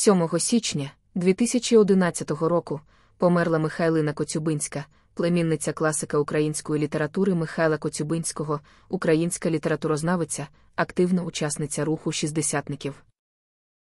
7 січня 2011 року померла Михайлина Коцюбинська, племінниця класика української літератури Михайла Коцюбинського, українська літературознавиця, активна учасниця руху шістдесятників.